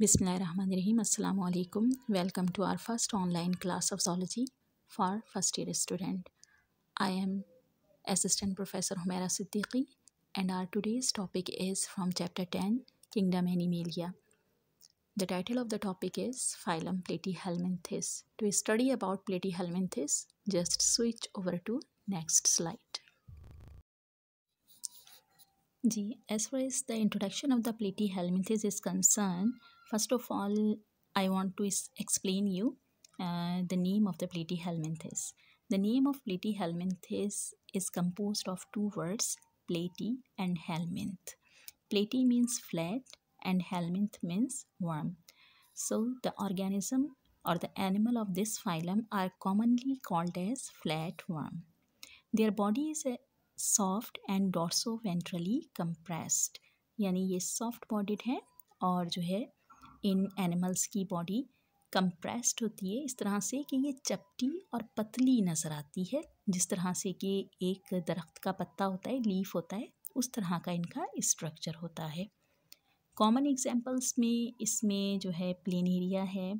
Bismillah Bismillahirrahmanirrahim. Assalamu alaikum. Welcome to our first online class of zoology for first year student. I am Assistant Professor Humaira Siddiqui and our today's topic is from chapter 10 Kingdom Animalia. The title of the topic is Phylum Platyhelminthes. To study about Platyhelminthes, just switch over to next slide. G. As far as the introduction of the Platyhelminthes is concerned, First of all, I want to explain you uh, the name of the platyhelminthes. The name of platyhelminthes is composed of two words, platy and helminth. Platy means flat and helminth means worm. So the organism or the animal of this phylum are commonly called as flat worm. Their body is soft and dorso ventrally compressed. यानी ये soft bodied है और जो है इन animals की body compressed होती है इस तरह से कि ये चपटी और पतली नज़र आती है जिस तरह से कि एक दरख्त का पत्ता होता है लीफ होता है उस तरह का इनका स्ट्रक्चर होता है कॉमन एग्जांपल्स में इसमें जो है प्लेनेरिया है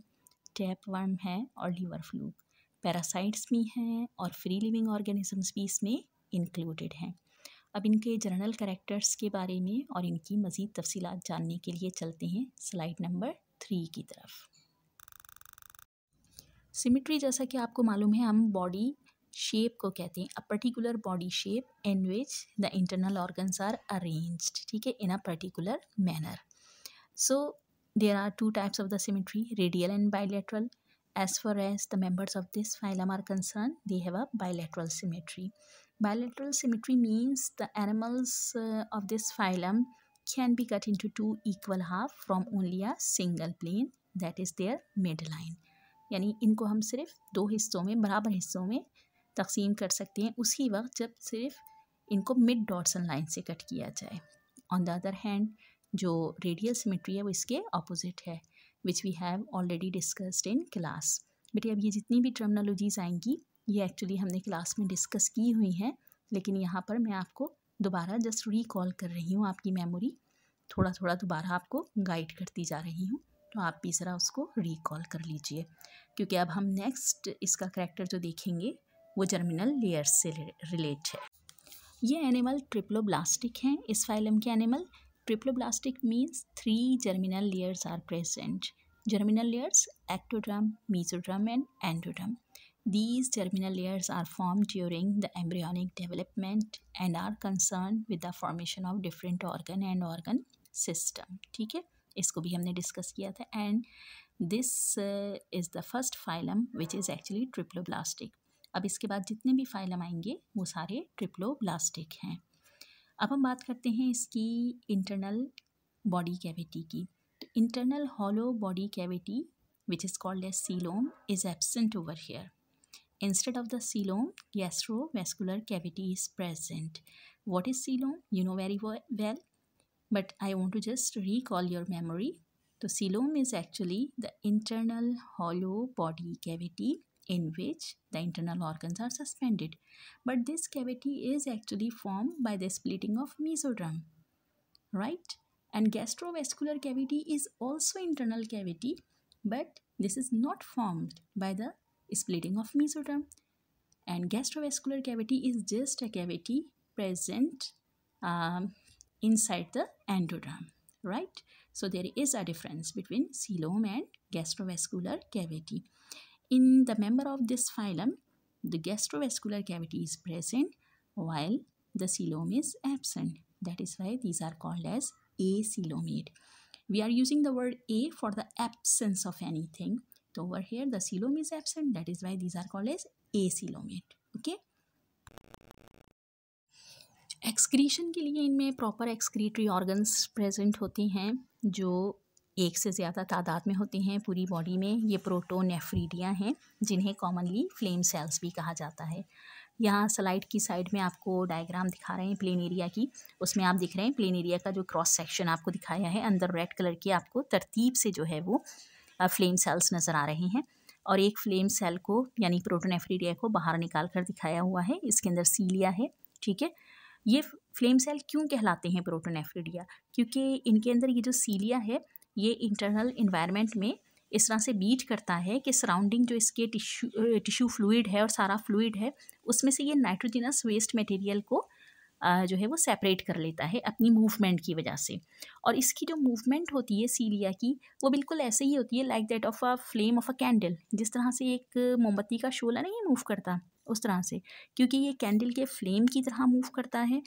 टैप वर्म है और लीवर फ्लूक पैरासाइट्स भी हैं और फ्री लिविंग ऑर्गेनिजम्स भी इसमें इंक्लूडेड हैं अब इनके जनरल करेक्टर्स के बारे में और इनकी मज़ीद तफसीत जानने के लिए चलते हैं स्लाइड नंबर थ्री की तरफ सिमिट्री जैसा कि आपको मालूम है हम बॉडी शेप को कहते हैं a particular body shape in which the internal organs are arrange ठीक है in a particular manner so there are two types of the symmetry radial and bilateral As far as the members of this phylum are concerned, they have a bilateral symmetry. Bilateral symmetry means the animals uh, of this phylum can be cut into two equal half from only a single plane that is their midline. यानी इनको हम सिर्फ दो हिस्सों में बराबर हिस्सों में तकसीम कर सकते हैं उसी वक्त जब सिर्फ इनको मिड डॉटसन लाइन से कट किया जाए ऑन द अदर हैंड जो रेडियल सिमेट्री है वो इसके ऑपोजिट है which we have already discussed in class बेटे अब ये जितनी भी टर्मिनोलॉजीज़ आएंगी ये एक्चुअली हमने क्लास में डिस्कस की हुई हैं लेकिन यहाँ पर मैं आपको दोबारा जस्ट रिकॉल कर रही हूँ आपकी मेमोरी थोड़ा थोड़ा दोबारा आपको गाइड करती जा रही हूँ तो आप भी ज़रा उसको रिकॉल कर लीजिए क्योंकि अब हम नेक्स्ट इसका करेक्टर जो देखेंगे वो जर्मिनल लेयर्स से रिलेट है ये एनिमल ट्रिप्लोब्लास्टिक हैं इस फाइलम के animal triploblastic means three germinal layers are present germinal layers ectoderm mesoderm and endoderm these germinal layers are form during the embryonic development and are concern with the formation of different organ and organ system ठीक है इसको भी हमने discuss किया था and this is the first phylum which is actually triploblastic अब इसके बाद जितने भी फाइलम आएंगे वो सारे ट्रिप्लोब्लास्टिक हैं अब हम बात करते हैं इसकी इंटरनल बॉडी कैविटी की तो internal hollow body cavity which is called as coelom is absent over here instead of the coelom gastro vascular cavity is present what is coelom you know very well but I want to just recall your memory तो coelom is actually the internal hollow body cavity in which the internal organs are suspended. But this cavity is actually formed by the splitting of mesoderm, right? And gastrovascular cavity is also internal cavity, but this is not formed by the splitting of mesoderm. And gastrovascular cavity is just a cavity present um, inside the endoderm, right? So there is a difference between coelom and gastrovascular cavity. In the member of this phylum, the gastrovascular cavity is present while the coelom is absent. That is why these are called as acoelomate We are using the word a for the absence of anything. So over here the coelom is absent. That is why these are called as acoelomate Okay. Excretion के लिए इनमें proper excretory organs present होते हैं जो एक से ज़्यादा तादाद में होते हैं पूरी बॉडी में ये प्रोटोनेफ्रीडिया हैं जिन्हें कॉमनली फ्लेम सेल्स भी कहा जाता है यहाँ स्लाइड की साइड में आपको डायग्राम दिखा रहे हैं प्लेन एरिया की उसमें आप दिख रहे हैं प्लेन एरिया का जो क्रॉस सेक्शन आपको दिखाया है अंदर रेड कलर की आपको तरतीब से जो है वो फ्लेम सेल्स नज़र आ रहे हैं और एक फ्लेम सेल को यानी प्रोटोनेफ्रीडिया को बाहर निकाल कर दिखाया हुआ है इसके अंदर सीलिया है ठीक है ये फ्लेम सेल क्यों कहलाते हैं प्रोटोनेफ्रीडिया क्योंकि इनके अंदर ये जो सीलिया है ये इंटरनल इन्वायरमेंट में इस तरह से बीट करता है कि सराउंडिंग जो इसके टिश्यू टिश्यू फ्लूड है और सारा फ्लूड है उसमें से ये नाइट्रोजिनस वेस्ट मटेरियल को जो है वो सेपरेट कर लेता है अपनी मूवमेंट की वजह से और इसकी जो मूवमेंट होती है सीलिया की वो बिल्कुल ऐसे ही होती है like that of a flame of a candle जिस तरह से एक मोमबत्ती का शोला नहीं मूव करता उस तरह से क्योंकि ये कैंडल के फ्लेम की तरह मूव करता है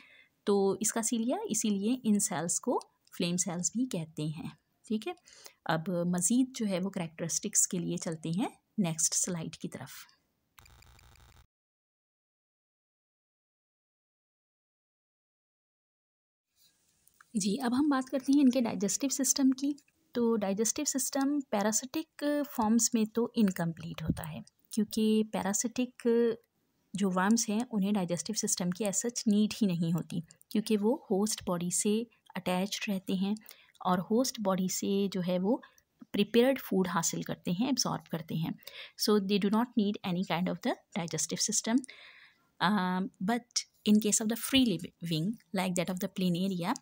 तो इसका सीलिया इसीलिए इन सेल्स को फ्लेम सेल्स भी कहते हैं ठीक है अब मज़ीद जो है वो करेक्टरिस्टिक्स के लिए चलते हैं नेक्स्ट स्लाइड की तरफ जी अब हम बात करते हैं इनके डाइजेस्टिव सिस्टम की तो डाइजेस्टिव सिस्टम पैरासिटिक फॉर्म्स में तो इनकम्प्लीट होता है क्योंकि पैरासिटिक जो वर्म्स हैं उन्हें डाइजेस्टिव सिस्टम की एसच नीड ही नहीं होती क्योंकि वो होस्ट बॉडी से अटैच रहते हैं और होस्ट बॉडी से जो है वो प्रिपेयर्ड फूड हासिल करते हैं एब्जॉर्ब करते हैं so they do not need any kind of the digestive system but in case of the free living like that of the planaria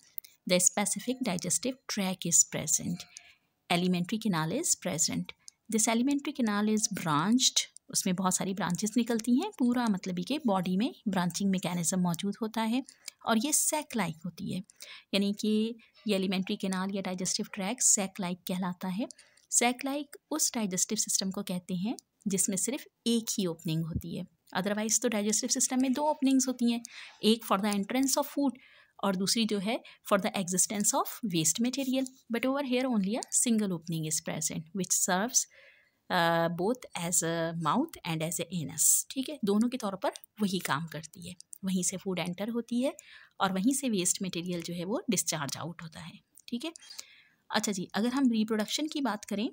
the specific digestive tract is present alimentary canal is present this alimentary canal is branched उसमें बहुत सारी branches निकलती हैं पूरा मतलब कि body में branching mechanism मौजूद होता है और ये सेक लाइक होती है यानी कि ये एलिमेंट्री केनाल या डाइजेस्टिव ट्रैक सेक लाइक कहलाता है सेक लाइक उस डाइजेस्टिव सिस्टम को कहते हैं जिसमें सिर्फ एक ही ओपनिंग होती है अदरवाइज़ तो डाइजेस्टिव सिस्टम में दो ओपनिंग्स होती हैं एक for the entrance of food और दूसरी जो है for the existence of waste material but over here only a single opening is present which serves both as a mouth and as a anus ठीक है दोनों के तौर पर वही काम करती है वहीं से फूड एंटर होती है और वहीं से वेस्ट मटेरियल जो है वो डिस्चार्ज आउट होता है ठीक है अच्छा जी अगर हम रिप्रोडक्शन की बात करें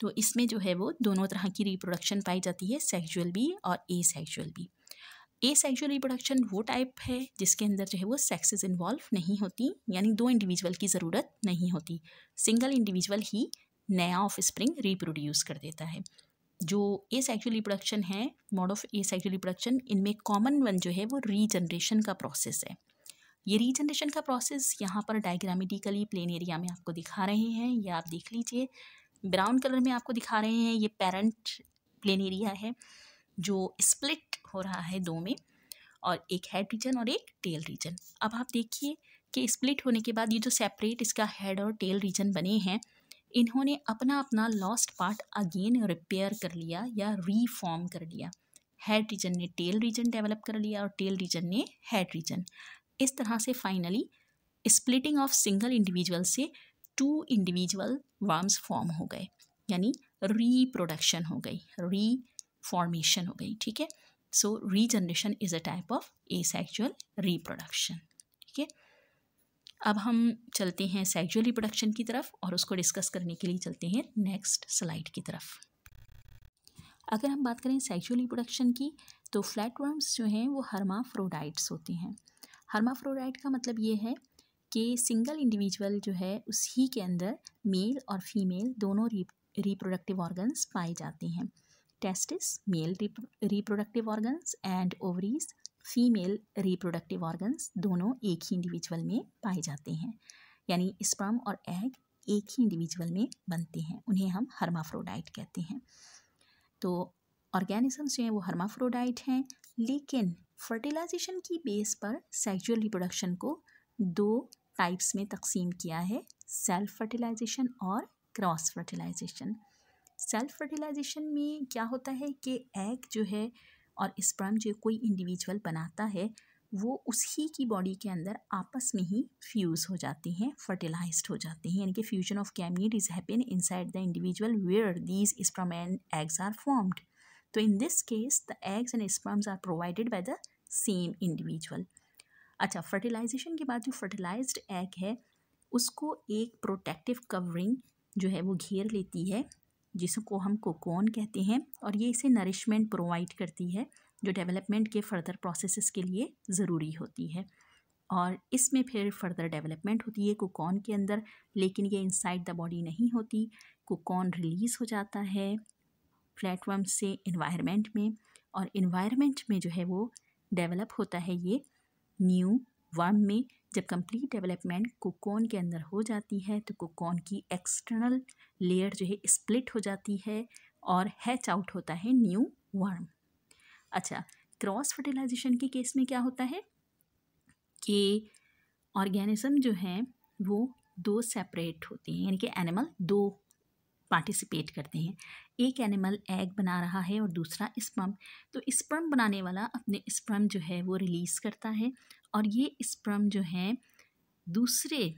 तो इसमें जो है वो दोनों तरह की रिप्रोडक्शन पाई जाती है सेक्सुअल भी और ए सेक्सुअल भी ए सेक्सुअल रिप्रोडक्शन वो टाइप है जिसके अंदर जो है वो सेक्सेस इन्वॉल्व नहीं होती यानी दो इंडिविजुअल की ज़रूरत नहीं होती सिंगल इंडिविजुअल ही नया ऑफ स्प्रिंग रिप्रोड्यूस कर देता है जो ए सेक्चुअल रिप्रोडक्शन है mode of asexual reproduction इनमें कॉमन वन जो है वो रीजनरेशन का प्रोसेस है ये रीजनरेशन का प्रोसेस यहाँ पर डायग्रामेटिकली प्लेन एरिया में आपको दिखा रहे हैं या आप देख लीजिए ब्राउन कलर में आपको दिखा रहे हैं ये पेरेंट प्लेन एरिया है जो स्प्लिट हो रहा है दो में और एक हेड रीजन और एक टेल रीजन अब आप देखिए कि स्प्लिट होने के बाद ये जो सेपरेट इसका हेड और टेल रीजन बने हैं इन्होंने अपना अपना लॉस्ट पार्ट अगेन रिपेयर कर लिया या रीफॉर्म कर लिया हेड रीजन ने टेल रीजन डेवलप कर लिया और टेल रीजन ने हेड रीजन इस तरह से finally splitting of single individual से टू इंडिविजुअल वर्म्स फॉर्म हो गए यानी रीप्रोडक्शन हो गई री फॉर्मेशन हो गई ठीक है so regeneration is a type of asexual reproduction अब हम चलते हैं सेक्जुअल रिप्रोडक्शन की तरफ और उसको डिस्कस करने के लिए चलते हैं नेक्स्ट स्लाइड की तरफ अगर हम बात करें सेक्जुअल रिप्रोडक्शन की तो फ्लैट वर्म्स जो हैं वो हर्माफ्रोडाइट्स होते हैं हर्माफ्रोडाइट का मतलब ये है कि सिंगल इंडिविजुअल जो है उसी के अंदर मेल और फीमेल दोनों रिप्रोडक्टिव ऑर्गन्स पाए जाते हैं testis male reproductive organs and ovaries female reproductive organs दोनों एक ही इंडिविजुअल में पाए जाते हैं यानी स्पर्म और एग एक ही इंडिविजुअल में बनते हैं उन्हें हम हर्माफ्रोडाइट कहते हैं तो ऑर्गेनिजम्स जो हैं वो हर्माफ्रोडाइट हैं लेकिन फर्टिलाइजेशन की बेस पर सेक्सुअल रिप्रोडक्शन को दो टाइप्स में तकसीम किया है सेल्फ फर्टिलाइजेशन और क्रॉस फर्टिलाइजेशन सेल्फ फर्टिलाइजेशन में क्या होता है कि एग जो है और स्पर्म जो कोई इंडिविजुअल बनाता है वो उसी की बॉडी के अंदर आपस में ही फ्यूज़ हो जाते हैं फर्टिलाइज हो जाते हैं यानी कि fusion of gamete is happen inside the individual where these sperm and eggs are formed तो in this case the eggs and sperms are provided by the same individual अच्छा फर्टिलाइजेशन के बाद जो फर्टिलाइज एग है उसको एक protective covering जो है वो घेर लेती है जिसको हम कोकोन कहते हैं और ये इसे नरिशमेंट प्रोवाइड करती है जो डेवलपमेंट के फर्दर प्रोसेसेस के लिए ज़रूरी होती है और इसमें फिर फर्दर डेवलपमेंट होती है कोकोन के अंदर लेकिन ये इनसाइड द बॉडी नहीं होती कोकोन रिलीज़ हो जाता है प्लेटवर्म से इन्वायरमेंट में और इन्वायरमेंट में जो है वो डेवलप होता है ये न्यू वर्म में जब कंप्लीट डेवलपमेंट कोकोन के अंदर हो जाती है तो कोकोन की एक्सटर्नल लेयर जो है स्प्लिट हो जाती है और हैच आउट होता है न्यू वर्म अच्छा क्रॉस फर्टिलाइजेशन के केस में क्या होता है कि ऑर्गेनिज़म जो है वो दो सेपरेट होते हैं यानी कि एनिमल दो पार्टिसिपेट करते हैं एक एनिमल एग बना रहा है और दूसरा स्पर्म तो स्पर्म बनाने वाला अपने स्पर्म जो है वो रिलीज़ करता है और ये स्प्रम जो है दूसरे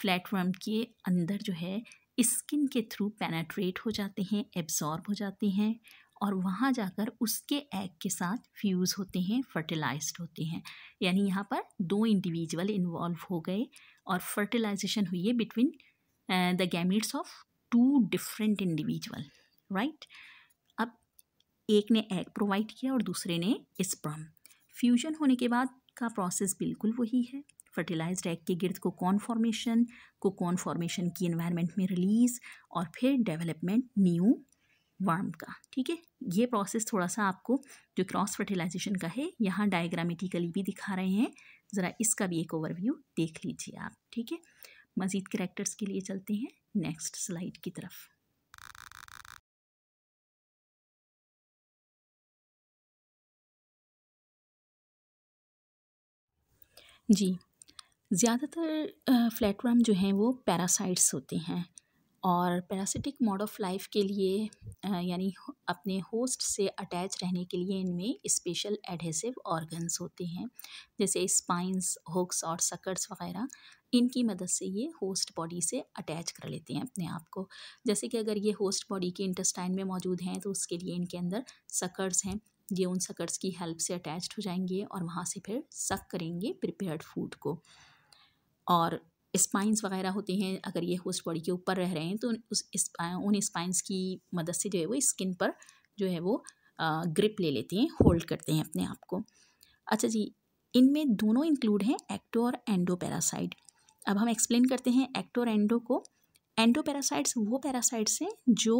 फ्लैटवर्म के अंदर जो है स्किन के थ्रू पेनाट्रेट हो जाते हैं एब्जॉर्ब हो जाते हैं और वहाँ जाकर उसके एग के साथ फ्यूज़ होते हैं फर्टिलाइज होते हैं यानी यहाँ पर दो इंडिविजुअल इन्वॉल्व हो गए और फर्टिलाइजेशन हुई है between the gametes of two different individual right अब एक ने एग प्रोवाइड किया और दूसरे ने स्प्रम फ्यूजन होने के बाद का प्रोसेस बिल्कुल वही है फर्टिलाइज्ड एग के गिर्द कोकॉन फॉर्मेशन कोकॉन फॉर्मेशन की इन्वायरमेंट में रिलीज़ और फिर डेवलपमेंट न्यू वर्म का ठीक है ये प्रोसेस थोड़ा सा आपको जो क्रॉस फर्टिलाइजेशन का है यहाँ डायग्रामेटिकली भी दिखा रहे हैं ज़रा इसका भी एक ओवरव्यू देख लीजिए आप ठीक है मज़ीद करेक्टर्स के लिए चलते हैं नेक्स्ट स्लाइड की तरफ जी ज़्यादातर फ्लैट वर्म जो हैं वो पैरासाइट्स होते हैं और पैरासिटिक मोड ऑफ लाइफ के लिए यानी अपने होस्ट से अटैच रहने के लिए इनमें स्पेशल एडहेसिव ऑर्गन्स होते हैं जैसे स्पाइंस हुक्स और सकर्स वगैरह इनकी मदद से ये होस्ट बॉडी से अटैच कर लेते हैं अपने आप को जैसे कि अगर ये होस्ट बॉडी के इंटस्टाइन में मौजूद हैं तो उसके लिए इनके अंदर सकर्स हैं ये उन सकर्स की हेल्प से अटैच्ड हो जाएंगे और वहाँ से फिर सक करेंगे प्रिपेयर्ड फूड को और स्पाइंस वगैरह होते हैं अगर ये होस्ट बॉडी के ऊपर रह रहे हैं तो उस उन स्पाइंस की मदद से जो है वो स्किन पर जो है वो ग्रिप ले लेते हैं होल्ड करते हैं अपने आप को अच्छा जी इनमें दोनों इंक्लूड हैं एक्टो और एंडो पैरासाइड अब हम एक्सप्लेन करते हैं एक्टो और एंडो को एंडोपैरासाइट्स वो पैरासाइट्स हैं जो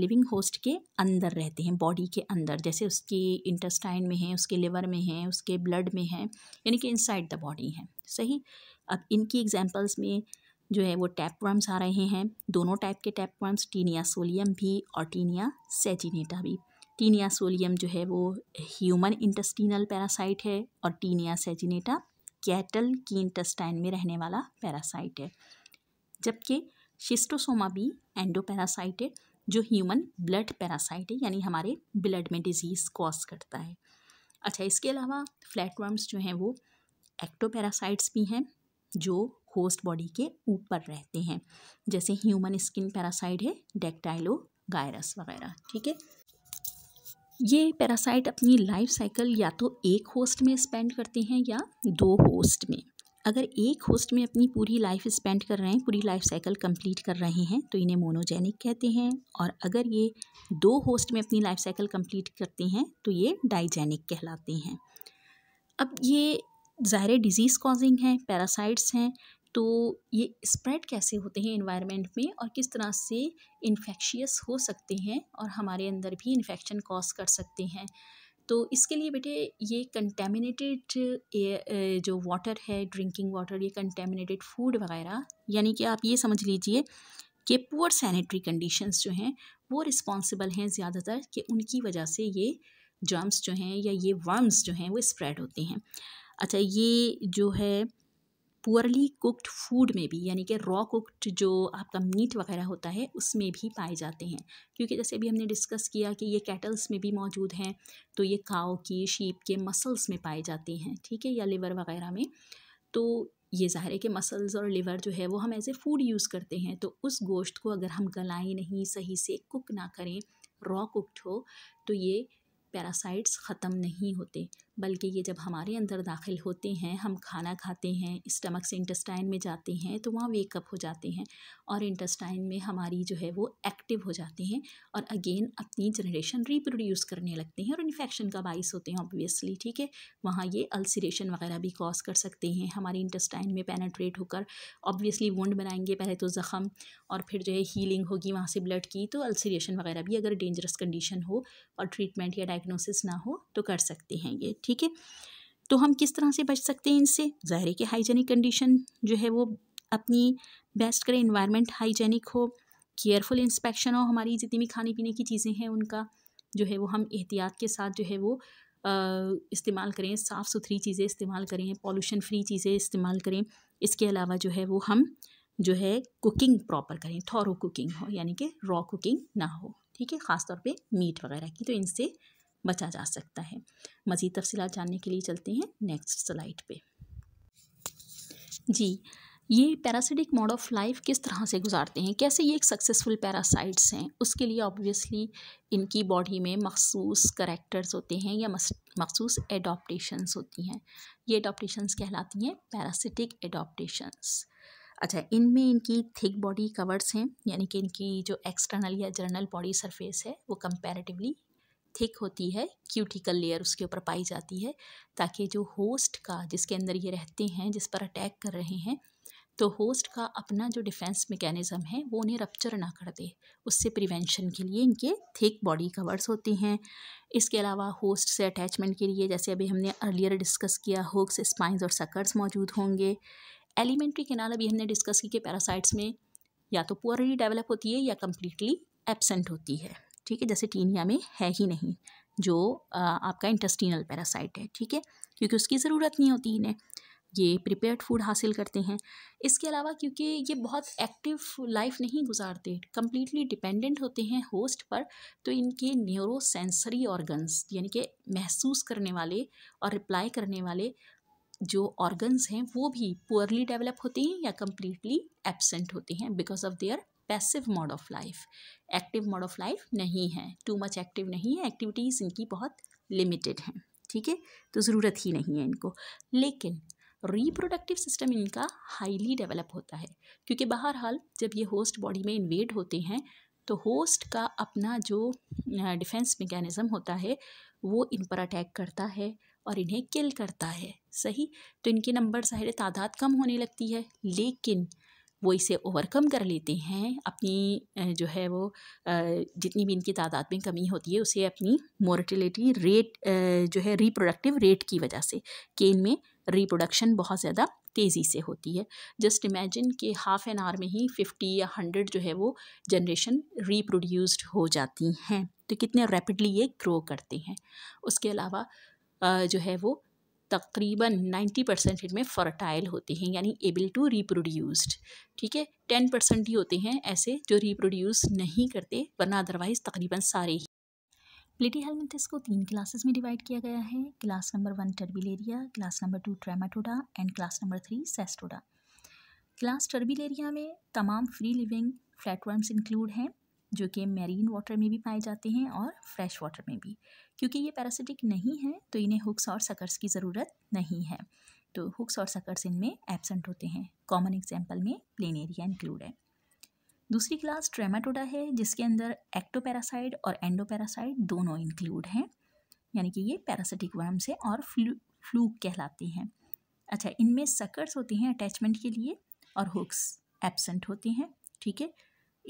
लिविंग होस्ट के अंदर रहते हैं बॉडी के अंदर जैसे उसकी इंटेस्टाइन में है उसके लिवर में है उसके ब्लड में है यानी कि इनसाइड द बॉडी है सही अब इनकी एग्जांपल्स में जो है वो टैप वर्म्स आ रहे हैं दोनों टाइप के टैप वर्म्स टीनिया सोलियम भी और टीनिया सेजिनेटा भी टीनिया सोलियम जो है वो ह्यूमन इंटस्टिनल पैरासाइट है और टीनिया सेजिनेटा कैटल की इंटस्टाइन में रहने वाला पैरासाइट है जबकि शिस्टोसोमा भी एंडोपैरासाइट है जो ह्यूमन ब्लड पैरासाइट है यानी हमारे ब्लड में डिजीज़ कॉज करता है अच्छा इसके अलावा फ्लैट वर्म्स जो हैं वो एक्टोपैरासाइट्स भी हैं जो होस्ट बॉडी के ऊपर रहते हैं जैसे ह्यूमन स्किन पैरासाइट है डेक्टाइलो गायरस वगैरह ठीक है ये पैरासाइट अपनी लाइफ साइकिल या तो एक होस्ट में स्पेंड करते हैं या दो होस्ट में अगर एक होस्ट में अपनी पूरी लाइफ स्पेंड कर रहे हैं पूरी लाइफ साइकिल कंप्लीट कर रहे हैं तो इन्हें मोनोजेनिक कहते हैं और अगर ये दो होस्ट में अपनी लाइफ साइकिल कंप्लीट करते हैं तो ये डाइजेनिक कहलाते हैं अब ये ज़ाहिर डिजीज़ कॉजिंग हैं पैरासाइट्स हैं तो ये स्प्रेड कैसे होते हैं इन्वायरमेंट में और किस तरह से इन्फेक्शियस हो सकते हैं और हमारे अंदर भी इन्फेक्शन कॉज कर सकते हैं तो इसके लिए बेटे ये कंटेमिनेटेड एयर जो वाटर है ड्रिंकिंग वाटर ये कंटेमिनेटेड फूड वगैरह यानी कि आप ये समझ लीजिए कि पुअर सैनिटरी कंडीशंस जो हैं वो रिस्पॉन्सिबल हैं ज़्यादातर कि उनकी वजह से ये जर्म्स जो हैं या ये वर्म्स जो हैं वो स्प्रेड होते हैं अच्छा ये जो है पुअरली कुक्ड फूड में भी यानी कि रॉ कुक्ड जो आपका मीट वगैरह होता है उसमें भी पाए जाते हैं क्योंकि जैसे अभी हमने डिस्कस किया कि ये कैटल्स में भी मौजूद हैं तो ये काओ की शीप के मसल्स में पाए जाते हैं ठीक है या लिवर वगैरह में तो ये ज़ाहिर है कि मसल्स और लिवर जो है वो हम एज ए फूड यूज़ करते हैं तो उस गोश्त को अगर हम गलाएँ नहीं सही से कुक ना करें रॉ कुक्ड हो तो ये पैरासाइट्स ख़त्म नहीं होते बल्कि ये जब हमारे अंदर दाखिल होते हैं हम खाना खाते हैं स्टमक से इंटेस्टाइन में जाते हैं तो वहाँ वेकअप हो जाते हैं और इंटेस्टाइन में हमारी जो है वो एक्टिव हो जाते हैं और अगेन अपनी जनरेशन रिप्रोड्यूस करने लगते हैं और इन्फेक्शन का बाइस होते हैं ऑब्वियसली ठीक है वहाँ ये अल्सरेशन वगैरह भी कॉज कर सकते हैं हमारे इंटेस्टाइन में पेनाट्रेट होकर ऑब्वियसली वंड बनाएंगे पहले तो ज़ख़म और फिर जो है हीलिंग होगी वहाँ से ब्लड की तो अल्सरेशन वगैरह भी अगर डेंजरस कंडीशन हो और ट्रीटमेंट या डायग्नोसिस ना हो तो कर सकते हैं ये ठीक ठीक है तो हम किस तरह से बच सकते हैं इनसे ज़ाहिर है कि हाइजेनिक कंडीशन जो है वो अपनी बेस्ट करें इन्वायरमेंट हाइजेनिक हो केयरफुल इंस्पेक्शन हो हमारी जितनी भी खाने पीने की चीज़ें हैं उनका जो है वो हम एहतियात के साथ जो है वो इस्तेमाल करें साफ़ सुथरी चीज़ें इस्तेमाल करें पॉल्यूशन फ्री चीज़ें इस्तेमाल करें इसके अलावा जो है वो हम जो है कुकिंग प्रॉपर करें थॉरो कुकिंग हो यानी कि रॉ कुकिंग ना हो ठीक है ख़ास तौर पे मीट वगैरह की तो इनसे बचा जा सकता है मज़ीद तफसीत जानने के लिए चलते हैं नेक्स्ट स्लाइड पे जी ये पैरासिटिक मोड ऑफ लाइफ किस तरह से गुजारते हैं कैसे ये एक सक्सेसफुल पैरासाइट्स हैं उसके लिए ऑब्वियसली इनकी बॉडी में मखसूस करेक्टर्स होते हैं या मखसूस एडोप्टेशंस होती हैं ये एडोप्टेशंस कहलाती हैं पैरासिटिक एडोप्टेशंस अच्छा इनमें इनकी थिक बॉडी कवर्स हैं यानी कि इनकी जो एक्सटर्नल या जर्नल बॉडी सरफेस है वो कंपेरेटिवली थिक होती है क्यूटिकल लेयर उसके ऊपर पाई जाती है ताकि जो होस्ट का जिसके अंदर ये रहते हैं जिस पर अटैक कर रहे हैं तो होस्ट का अपना जो डिफेंस मेकेनिज़्म है वो उन्हें रप्चर ना कर दे उससे प्रिवेंशन के लिए इनके थिक बॉडी कवर्स होते हैं इसके अलावा होस्ट से अटैचमेंट के लिए जैसे अभी हमने अर्लियर डिस्कस किया होक्स स्पाइंस और सकर्स मौजूद होंगे एलिमेंट्री केनाल अभी हमने डिस्कस की कि पैरासाइट्स में या तो पुअरली डेवलप होती है या कम्प्लीटली एबसेंट होती है ठीक है जैसे टीनिया में है ही नहीं जो आपका इंटेस्टिनल पैरासाइट है ठीक है क्योंकि उसकी ज़रूरत नहीं होती इन्हें ये प्रिपेयर्ड फूड हासिल करते हैं इसके अलावा क्योंकि ये बहुत एक्टिव लाइफ नहीं गुजारते कम्प्लीटली डिपेंडेंट होते हैं होस्ट पर तो इनके न्यूरो सेंसरी ऑर्गन्स यानी कि महसूस करने वाले और रिप्लाई करने वाले जो ऑर्गन्स हैं वो भी पुअरली डेवलप होते हैं या कम्प्लीटली एबसेंट होते हैं because of their passive mode of life active mode of life नहीं है टू मच एक्टिव नहीं है एक्टिविटीज़ इनकी बहुत लिमिटेड हैं ठीक है तो ज़रूरत ही नहीं है इनको लेकिन रिप्रोडक्टिव सिस्टम इनका हाईली डेवलप होता है क्योंकि हाल जब ये होस्ट बॉडी में इन्वेड होते हैं तो होस्ट का अपना जो डिफेंस मेकेनिज़म होता है वो इन पर अटैक करता है और इन्हें किल करता है सही तो इनके नंबर ज़ाहिर तादाद कम होने लगती है लेकिन वो इसे ओवरकम कर लेते हैं अपनी जो है वो जितनी भी इनकी तादाद में कमी होती है उसे अपनी मोर्टिलिटी रेट जो है रिप्रोडक्टिव रेट की वजह से कि इनमें रिप्रोडक्शन बहुत ज़्यादा तेज़ी से होती है जस्ट इमेजिन कि हाफ़ एन आवर में ही फिफ्टी या हंड्रेड जो है वो जनरेशन रिप्रोड्यूस्ड हो जाती हैं तो कितने रैपिडली ये ग्रो करते हैं उसके अलावा जो है वो तकरीबन 90 परसेंट इनमें फर्टाइल होते हैं यानी एबल टू रिप्रोड्यूस्ड ठीक है टेन परसेंट ही होते हैं ऐसे जो रिप्रोड्यूस नहीं करते वरना अदरवाइज़ तकरीबन सारे ही प्लेटी हेलमेंटिस को तीन क्लासेस में डिवाइड किया गया है class number one Turbellaria class number two Trematoda and class number three Cestoda class Turbellaria में तमाम फ्री लिविंग फ्लैटवर्म्स इंक्लूड हैं जो कि मेरीन वाटर में भी पाए जाते हैं और फ्रेश वाटर में भी क्योंकि ये पैरासिटिक तो नहीं है तो इन्हें हुक्स और सकर्स की ज़रूरत नहीं है तो हुक्स और सकर्स इनमें एबसेंट होते हैं कॉमन एग्जाम्पल में प्लेन एरिया इंक्लूड है दूसरी क्लास ट्रेमाटोडा है जिसके अंदर एक्टोपैरासाइड और एंडोपैरासाइड दोनों इंक्लूड हैं यानी कि ये पैरासिटिक वर्म्स है और फ्लू फ्लू कहलाते हैं अच्छा इनमें सकर्स होते हैं अटैचमेंट के लिए और हुक्स एबसेंट होते हैं ठीक है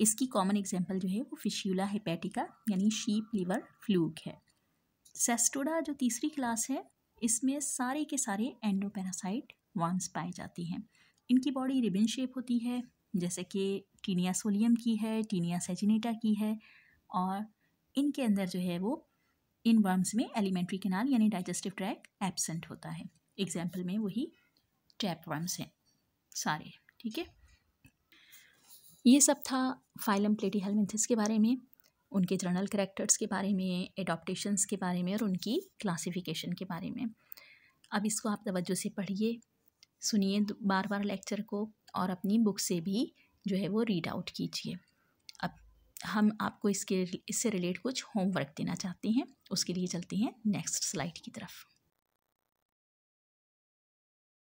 इसकी कॉमन एग्जाम्पल जो है वो फिश्यूला हेपैटिका यानी शीप लिवर फ्लूक है सेस्टोडा जो तीसरी क्लास है इसमें सारे के सारे एंडोपेरासाइट वांस पाए जाती हैं इनकी बॉडी रिबन शेप होती है जैसे कि टीनिया सोलियम की है टीनिया सेजिनेटा की है और इनके अंदर जो है वो इन वर्म्स में एलिमेंट्री केनाल यानी डाइजेस्टिव ट्रैक एबसेंट होता है एग्जाम्पल में वही टैप वर्म्स हैं सारे ठीक है ये सब था फाइलम प्लेटी हेलमेंथिस के बारे में उनके जर्नल करेक्टर्स के बारे में एडोप्टेशंस के बारे में और उनकी क्लासिफिकेशन के बारे में अब इसको आप तवज्जो से पढ़िए सुनिए बार बार लेक्चर को और अपनी बुक से भी जो है वो रीड आउट कीजिए अब हम आपको इसके इससे रिलेट कुछ होमवर्क देना चाहते हैं उसके लिए चलते हैं नेक्स्ट स्लाइड की तरफ